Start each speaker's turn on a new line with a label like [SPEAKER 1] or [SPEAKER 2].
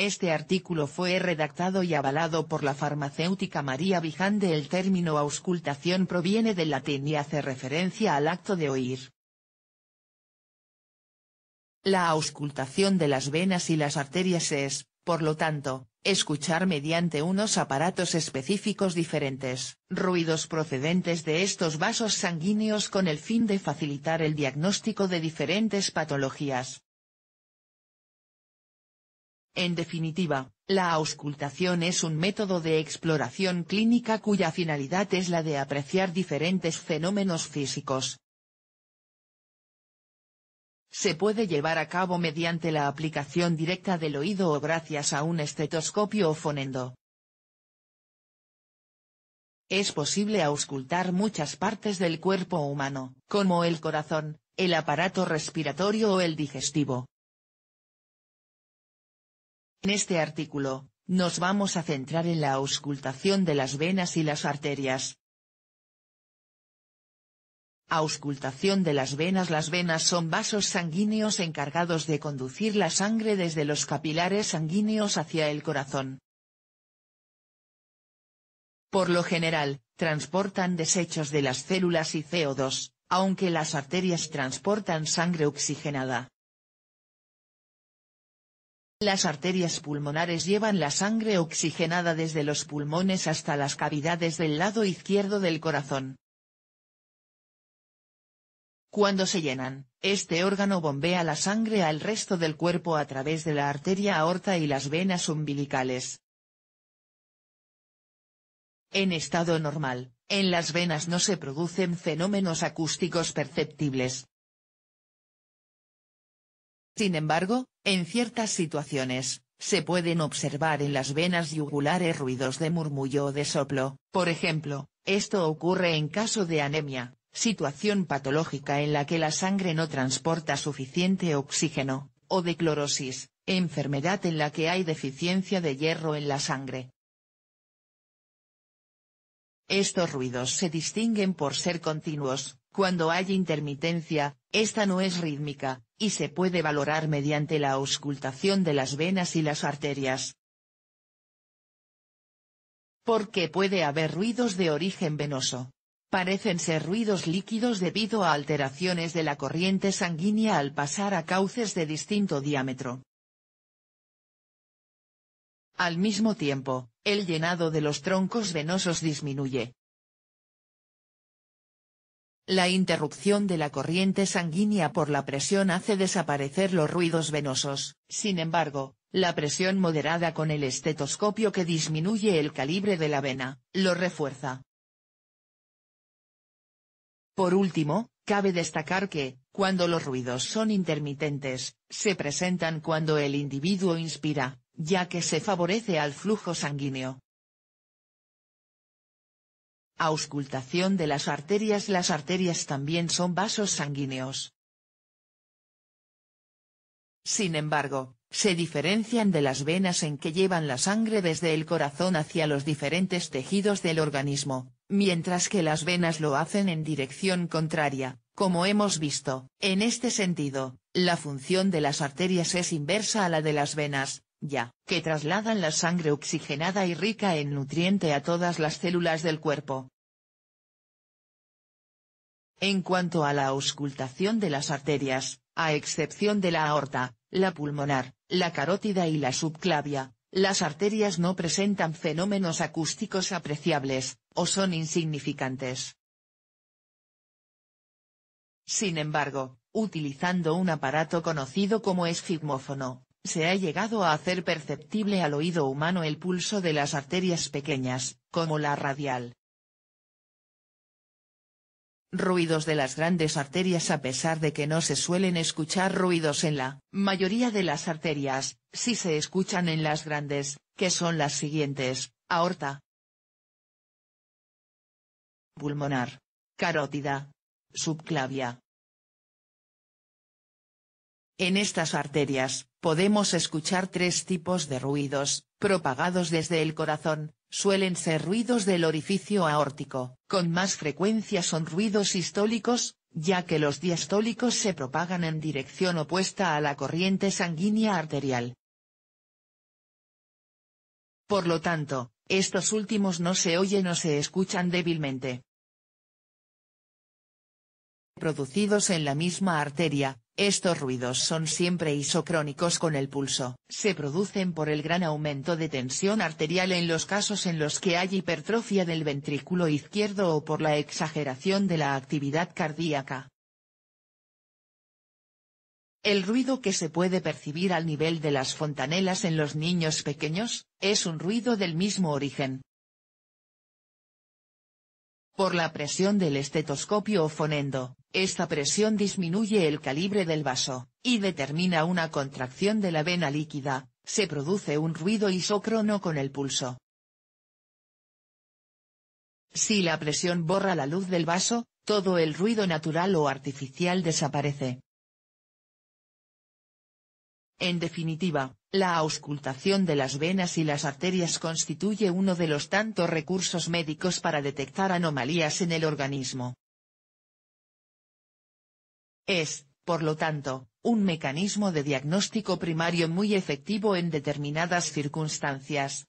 [SPEAKER 1] Este artículo fue redactado y avalado por la farmacéutica María Vijande. El término auscultación proviene del latín y hace referencia al acto de oír. La auscultación de las venas y las arterias es, por lo tanto, escuchar mediante unos aparatos específicos diferentes, ruidos procedentes de estos vasos sanguíneos con el fin de facilitar el diagnóstico de diferentes patologías, en definitiva, la auscultación es un método de exploración clínica cuya finalidad es la de apreciar diferentes fenómenos físicos. Se puede llevar a cabo mediante la aplicación directa del oído o gracias a un estetoscopio o fonendo. Es posible auscultar muchas partes del cuerpo humano, como el corazón, el aparato respiratorio o el digestivo, en este artículo, nos vamos a centrar en la auscultación de las venas y las arterias. Auscultación de las venas Las venas son vasos sanguíneos encargados de conducir la sangre desde los capilares sanguíneos hacia el corazón. Por lo general, transportan desechos de las células y CO2, aunque las arterias transportan sangre oxigenada. Las arterias pulmonares llevan la sangre oxigenada desde los pulmones hasta las cavidades del lado izquierdo del corazón. Cuando se llenan, este órgano bombea la sangre al resto del cuerpo a través de la arteria aorta y las venas umbilicales. En estado normal, en las venas no se producen fenómenos acústicos perceptibles, sin embargo, en ciertas situaciones, se pueden observar en las venas yugulares ruidos de murmullo o de soplo, por ejemplo, esto ocurre en caso de anemia, situación patológica en la que la sangre no transporta suficiente oxígeno, o de clorosis, enfermedad en la que hay deficiencia de hierro en la sangre. Estos ruidos se distinguen por ser continuos, cuando hay intermitencia, esta no es rítmica, y se puede valorar mediante la auscultación de las venas y las arterias. Porque puede haber ruidos de origen venoso. Parecen ser ruidos líquidos debido a alteraciones de la corriente sanguínea al pasar a cauces de distinto diámetro. Al mismo tiempo, el llenado de los troncos venosos disminuye, la interrupción de la corriente sanguínea por la presión hace desaparecer los ruidos venosos, sin embargo, la presión moderada con el estetoscopio que disminuye el calibre de la vena, lo refuerza. Por último, cabe destacar que, cuando los ruidos son intermitentes, se presentan cuando el individuo inspira, ya que se favorece al flujo sanguíneo. Auscultación de las arterias Las arterias también son vasos sanguíneos. Sin embargo, se diferencian de las venas en que llevan la sangre desde el corazón hacia los diferentes tejidos del organismo, mientras que las venas lo hacen en dirección contraria, como hemos visto. En este sentido, la función de las arterias es inversa a la de las venas, ya, que trasladan la sangre oxigenada y rica en nutriente a todas las células del cuerpo. En cuanto a la auscultación de las arterias, a excepción de la aorta, la pulmonar, la carótida y la subclavia, las arterias no presentan fenómenos acústicos apreciables, o son insignificantes. Sin embargo, utilizando un aparato conocido como esfigmófono, se ha llegado a hacer perceptible al oído humano el pulso de las arterias pequeñas, como la radial. Ruidos de las grandes arterias A pesar de que no se suelen escuchar ruidos en la mayoría de las arterias, sí se escuchan en las grandes, que son las siguientes, aorta pulmonar, carótida, subclavia, en estas arterias, podemos escuchar tres tipos de ruidos, propagados desde el corazón, suelen ser ruidos del orificio aórtico. Con más frecuencia son ruidos histólicos, ya que los diastólicos se propagan en dirección opuesta a la corriente sanguínea arterial. Por lo tanto, estos últimos no se oyen o se escuchan débilmente. Producidos en la misma arteria, estos ruidos son siempre isocrónicos con el pulso. Se producen por el gran aumento de tensión arterial en los casos en los que hay hipertrofia del ventrículo izquierdo o por la exageración de la actividad cardíaca. El ruido que se puede percibir al nivel de las fontanelas en los niños pequeños, es un ruido del mismo origen, por la presión del estetoscopio o fonendo, esta presión disminuye el calibre del vaso, y determina una contracción de la vena líquida, se produce un ruido isócrono con el pulso. Si la presión borra la luz del vaso, todo el ruido natural o artificial desaparece. En definitiva, la auscultación de las venas y las arterias constituye uno de los tantos recursos médicos para detectar anomalías en el organismo. Es, por lo tanto, un mecanismo de diagnóstico primario muy efectivo en determinadas circunstancias,